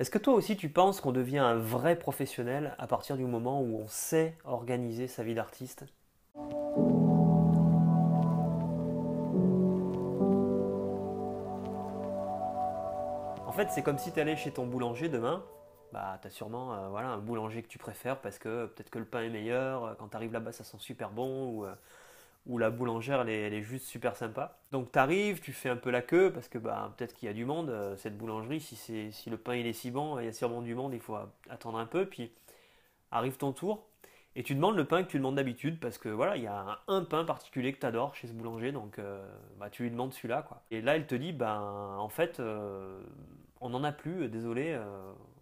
Est-ce que toi aussi tu penses qu'on devient un vrai professionnel à partir du moment où on sait organiser sa vie d'artiste En fait, c'est comme si tu allais chez ton boulanger demain. Bah, t'as sûrement euh, voilà, un boulanger que tu préfères parce que peut-être que le pain est meilleur, euh, quand t'arrives là-bas, ça sent super bon, ou euh, où la boulangère elle est, juste super sympa. Donc tu arrives, tu fais un peu la queue parce que bah, peut-être qu'il y a du monde. Euh, cette boulangerie, si, c'est, si le pain il est si bon, il y a sûrement du monde, il faut attendre un peu. Puis arrive ton tour et tu demandes le pain que tu demandes d'habitude parce que voilà, il y a un, pain particulier que tu adores chez ce boulanger, donc euh, bah, tu lui demandes celui-là. Quoi. Et là, elle te dit, ben en fait, euh, on n'en a plus, désolé,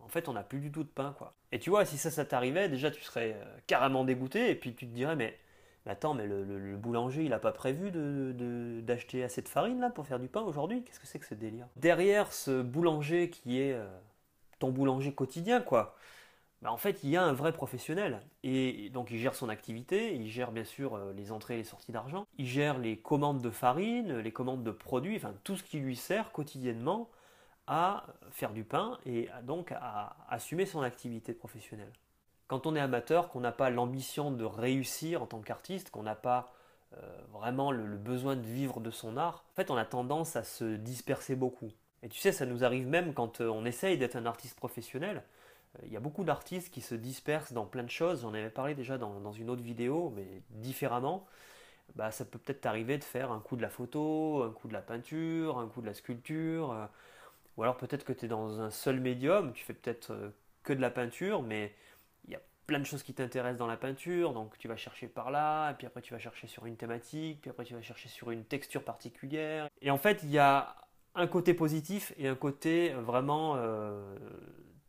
en fait, on n'a plus du tout de pain. quoi. Et tu vois, si ça, ça t'arrivait, déjà tu serais carrément dégoûté et puis tu te dirais, mais attends, mais le, boulanger, il n'a pas prévu d'acheter de, assez de farine là pour faire du pain aujourd'hui Qu'est-ce que c'est que ce délire Derrière ce boulanger qui est euh, ton boulanger quotidien, quoi, bah en fait, il y a un vrai professionnel. Et donc, il gère son activité, il gère bien sûr euh, les entrées et les sorties d'argent, il gère les commandes de farine, les commandes de produits, enfin tout ce qui lui sert quotidiennement à faire du pain et donc à assumer son activité professionnelle. Quand on est amateur, qu'on n'a pas l'ambition de réussir en tant qu'artiste, qu'on n'a pas euh, vraiment le, besoin de vivre de son art, en fait on a tendance à se disperser beaucoup. Et tu sais, ça nous arrive même quand euh, on essaye d'être un artiste professionnel. Euh, il y a beaucoup d'artistes qui se dispersent dans plein de choses. J'en avais parlé déjà dans, une autre vidéo, mais différemment. Bah, ça peut peut-être t'arriver de faire un coup de la photo, un coup de la peinture, un coup de la sculpture. ou alors peut-être que tu es dans un seul médium, tu fais peut-être que de la peinture, mais plein de choses qui t'intéressent dans la peinture, donc tu vas chercher par là, et puis après tu vas chercher sur une thématique, puis après tu vas chercher sur une texture particulière. Et en fait, il y a un côté positif et un côté euh, vraiment euh,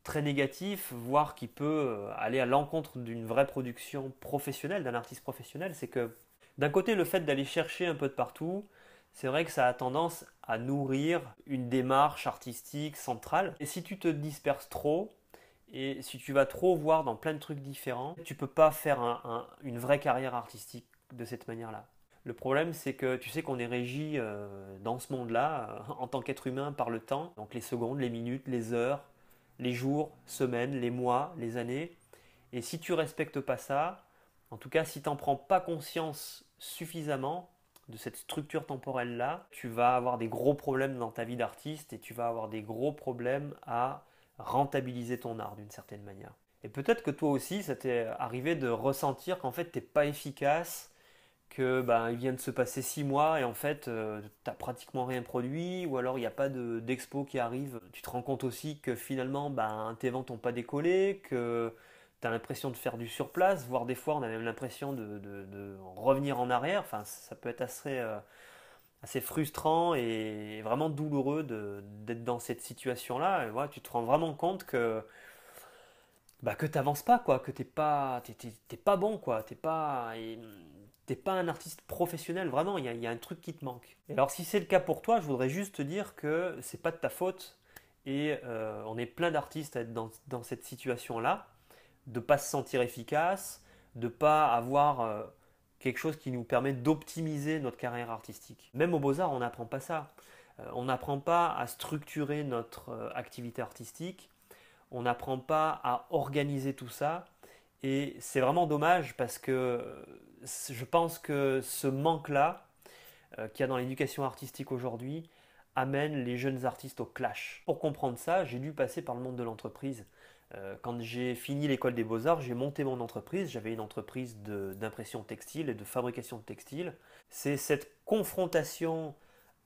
très négatif, voire qui peut euh, aller à l'encontre d'une vraie production professionnelle, d'un artiste professionnel, c'est que d'un côté, le fait d'aller chercher un peu de partout, c'est vrai que ça a tendance à nourrir une démarche artistique centrale. Et si tu te disperses trop, et si tu vas trop voir dans plein de trucs différents, tu peux pas faire une vraie carrière artistique de cette manière-là. Le problème, c'est que tu sais qu'on est régi euh, dans ce monde-là, euh, en tant qu'être humain, par le temps, donc les secondes, les minutes, les heures, les jours, semaines, les mois, les années. Et si tu respectes pas ça, en tout cas, si tu n'en prends pas conscience suffisamment de cette structure temporelle-là, tu vas avoir des gros problèmes dans ta vie d'artiste et tu vas avoir des gros problèmes à rentabiliser ton art d'une certaine manière. Et peut-être que toi aussi, ça t'est arrivé de ressentir qu'en fait, t'es pas efficace, que ben, il vient de se passer six mois et en fait, euh, t'as pratiquement rien produit, ou alors il n'y a pas d'expo qui arrive. Tu te rends compte aussi que finalement, ben, tes ventes n'ont pas décollé, que t'as l'impression de faire du surplace, voire des fois, on a même l'impression de, revenir en arrière. Enfin, ça peut être assez. Euh, assez frustrant et vraiment douloureux d'être dans cette situation-là. tu te rends vraiment compte que bah, que pas quoi, que t'es pas pas bon quoi, t'es pas t'es pas un artiste professionnel vraiment. Il y a, un truc qui te manque. alors si c'est le cas pour toi, je voudrais juste te dire que c'est pas de ta faute et euh, on est plein d'artistes à être dans, cette situation-là, de pas se sentir efficace, de pas avoir euh, quelque chose qui nous permet d'optimiser notre carrière artistique. Même aux beaux-arts, on n'apprend pas ça. Euh, on n'apprend pas à structurer notre euh, activité artistique, on n'apprend pas à organiser tout ça. Et c'est vraiment dommage parce que euh, je pense que ce manque-là qu'il y a dans l'éducation artistique aujourd'hui amène les jeunes artistes au clash. Pour comprendre ça, j'ai dû passer par le monde de l'entreprise. Euh, quand j'ai fini l'école des beaux-arts, j'ai monté mon entreprise. J'avais une entreprise d'impression textile et de fabrication de textile. C'est cette confrontation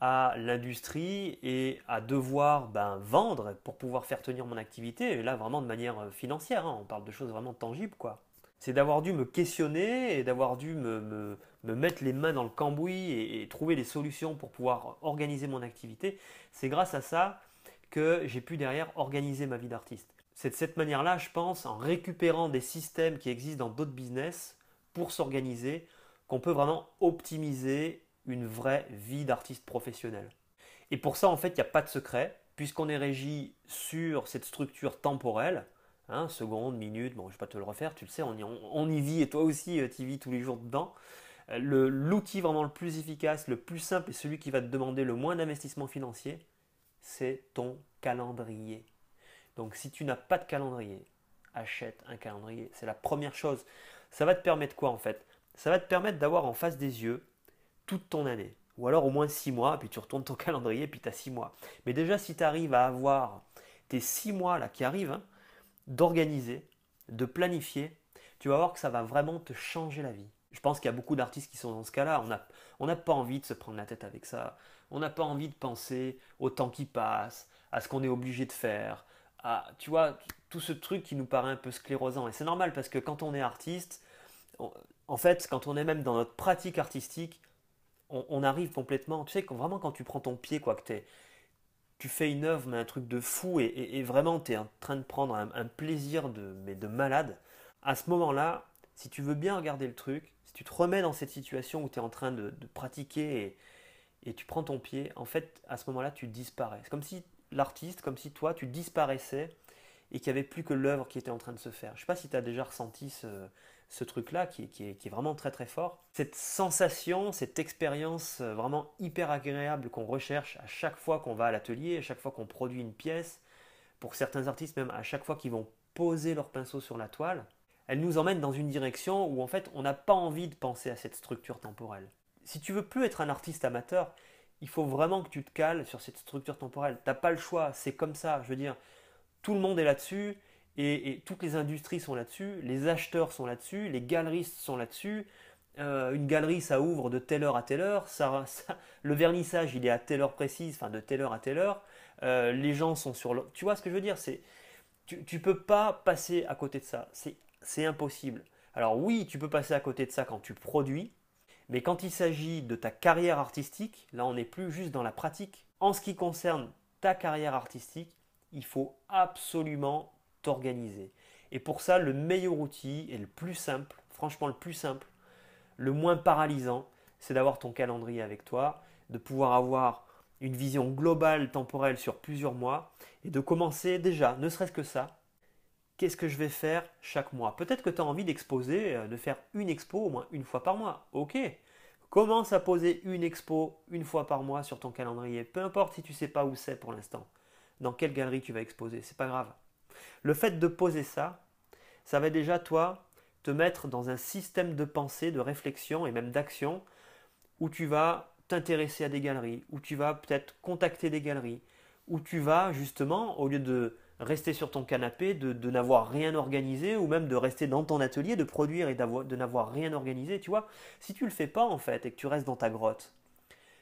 à l'industrie et à devoir ben, vendre pour pouvoir faire tenir mon activité, et là vraiment de manière euh, financière, hein. on parle de choses vraiment tangibles. quoi. C'est d'avoir dû me questionner et d'avoir dû me, mettre les mains dans le cambouis et, trouver des solutions pour pouvoir organiser mon activité. C'est grâce à ça que j'ai pu derrière organiser ma vie d'artiste. C'est de cette manière-là, je pense, en récupérant des systèmes qui existent dans d'autres business pour s'organiser, qu'on peut vraiment optimiser une vraie vie d'artiste professionnel. Et pour ça, en fait, il n'y a pas de secret, puisqu'on est régi sur cette structure temporelle, hein, seconde, minute, bon, je ne vais pas te le refaire, tu le sais, on y, on y vit, et toi aussi, euh, tu y vis tous les jours dedans. Euh, l'outil vraiment le plus efficace, le plus simple et celui qui va te demander le moins d'investissement financier, c'est ton calendrier. Donc si tu n'as pas de calendrier, achète un calendrier. C'est la première chose. Ça va te permettre quoi en fait Ça va te permettre d'avoir en face des yeux toute ton année. Ou alors au moins six mois, puis tu retournes ton calendrier, puis tu as six mois. Mais déjà, si tu arrives à avoir tes six mois là qui arrivent, hein, d'organiser, de planifier, tu vas voir que ça va vraiment te changer la vie. Je pense qu'il y a beaucoup d'artistes qui sont dans ce cas-là. On n'a pas envie de se prendre la tête avec ça. On n'a pas envie de penser au temps qui passe, à ce qu'on est obligé de faire, tu vois, tout ce truc qui nous paraît un peu sclérosant. Et c'est normal parce que quand on est artiste, en fait, quand on est même dans notre pratique artistique, on, arrive complètement, tu sais, quand, vraiment quand tu prends ton pied, quoi, que tu fais une œuvre, mais un truc de fou, et, vraiment tu es en train de prendre un, plaisir de, mais de malade, à ce moment-là, si tu veux bien regarder le truc, si tu te remets dans cette situation où tu es en train de, pratiquer et, et tu prends ton pied, en fait, à ce moment-là, tu disparais. C'est comme si l'artiste comme si toi, tu disparaissais et qu'il n'y avait plus que l'œuvre qui était en train de se faire. Je ne sais pas si tu as déjà ressenti ce, truc-là qui, est vraiment très très fort. Cette sensation, cette expérience euh, vraiment hyper agréable qu'on recherche à chaque fois qu'on va à l'atelier, à chaque fois qu'on produit une pièce, pour certains artistes même à chaque fois qu'ils vont poser leur pinceau sur la toile, elle nous emmène dans une direction où en fait on n'a pas envie de penser à cette structure temporelle. Si tu veux plus être un artiste amateur, il faut vraiment que tu te cales sur cette structure temporelle. Tu T'as pas le choix, c'est comme ça. Je veux dire, tout le monde est là-dessus et, toutes les industries sont là-dessus, les acheteurs sont là-dessus, les galeristes sont là-dessus. Euh, une galerie, ça ouvre de telle heure à telle heure. Ça, ça, le vernissage, il est à telle heure précise, enfin de telle heure à telle heure. Euh, les gens sont sur. l'eau. Tu vois ce que je veux dire C'est tu, ne peux pas passer à côté de ça. C'est impossible. Alors oui, tu peux passer à côté de ça quand tu produis, mais quand il s'agit de ta carrière artistique, là on n'est plus juste dans la pratique. En ce qui concerne ta carrière artistique, il faut absolument t'organiser. Et pour ça, le meilleur outil et le plus simple, franchement le plus simple, le moins paralysant, c'est d'avoir ton calendrier avec toi, de pouvoir avoir une vision globale, temporelle sur plusieurs mois, et de commencer déjà, ne serait-ce que ça, qu'est-ce que je vais faire chaque mois Peut-être que tu as envie d'exposer, euh, de faire une expo au moins une fois par mois. Ok. Commence à poser une expo une fois par mois sur ton calendrier, peu importe si tu ne sais pas où c'est pour l'instant, dans quelle galerie tu vas exposer, c'est pas grave. Le fait de poser ça, ça va déjà toi te mettre dans un système de pensée, de réflexion et même d'action où tu vas t'intéresser à des galeries, où tu vas peut-être contacter des galeries, où tu vas justement, au lieu de rester sur ton canapé, de, n'avoir rien organisé, ou même de rester dans ton atelier, de produire et de n'avoir rien organisé, tu vois. Si tu ne le fais pas en fait et que tu restes dans ta grotte,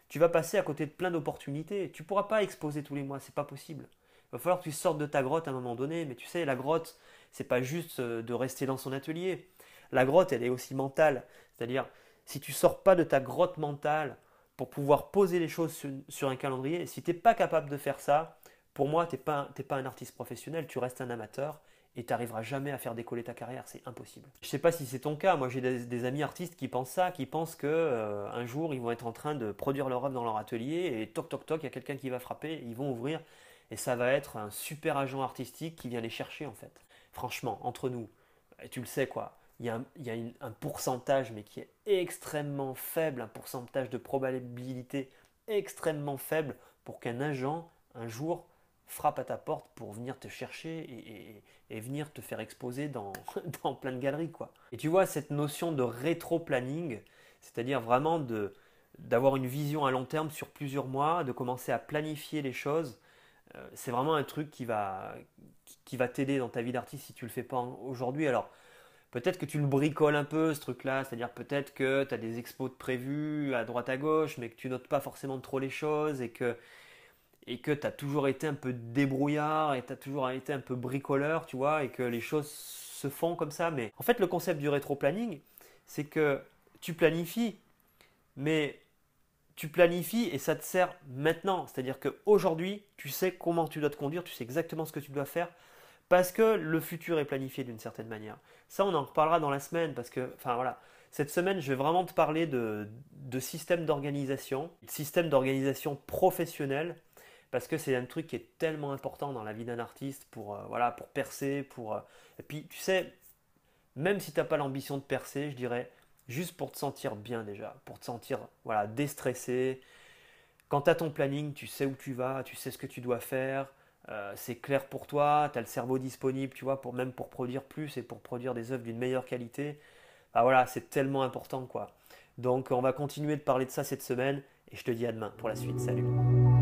tu vas passer à côté de plein d'opportunités. Tu pourras pas exposer tous les mois, c'est pas possible. Il va falloir que tu sortes de ta grotte à un moment donné, mais tu sais, la grotte, c'est pas juste euh, de rester dans son atelier. La grotte, elle est aussi mentale. C'est-à-dire, si tu sors pas de ta grotte mentale pour pouvoir poser les choses sur, un calendrier, si tu n'es pas capable de faire ça, pour moi, tu n'es pas, pas un artiste professionnel, tu restes un amateur et tu n'arriveras jamais à faire décoller ta carrière, c'est impossible. Je ne sais pas si c'est ton cas, moi j'ai des, amis artistes qui pensent ça, qui pensent qu'un euh, jour ils vont être en train de produire leur œuvre dans leur atelier et toc toc toc, il y a quelqu'un qui va frapper, ils vont ouvrir et ça va être un super agent artistique qui vient les chercher en fait. Franchement, entre nous, tu le sais quoi, il y a, un pourcentage mais qui est extrêmement faible, un pourcentage de probabilité extrêmement faible pour qu'un agent un jour frappe à ta porte pour venir te chercher et, venir te faire exposer dans, plein de galeries. Quoi. Et tu vois, cette notion de rétro-planning, c'est-à-dire vraiment de, d'avoir une vision à long terme sur plusieurs mois, de commencer à planifier les choses, euh, c'est vraiment un truc qui va, qui va t'aider dans ta vie d'artiste si tu le fais pas aujourd'hui. Alors, peut-être que tu le bricoles un peu, ce truc-là, c'est-à-dire peut-être que tu as des expos de prévus à droite à gauche, mais que tu notes pas forcément trop les choses et que et que tu as toujours été un peu débrouillard et tu as toujours été un peu bricoleur, tu vois, et que les choses se font comme ça. Mais en fait, le concept du rétro-planning, c'est que tu planifies, mais tu planifies et ça te sert maintenant. C'est-à-dire qu'aujourd'hui, tu sais comment tu dois te conduire, tu sais exactement ce que tu dois faire. Parce que le futur est planifié d'une certaine manière. Ça, on en reparlera dans la semaine parce que, enfin voilà, cette semaine, je vais vraiment te parler de, de système d'organisation, système d'organisation professionnel parce que c'est un truc qui est tellement important dans la vie d'un artiste pour, euh, voilà, pour percer, pour... Euh, et puis, tu sais, même si tu n'as pas l'ambition de percer, je dirais, juste pour te sentir bien déjà, pour te sentir, voilà, déstressé. Quand tu as ton planning, tu sais où tu vas, tu sais ce que tu dois faire, euh, c'est clair pour toi, tu as le cerveau disponible, tu vois, pour, même pour produire plus et pour produire des œuvres d'une meilleure qualité. Bah voilà, c'est tellement important, quoi. Donc, on va continuer de parler de ça cette semaine et je te dis à demain pour la suite. Salut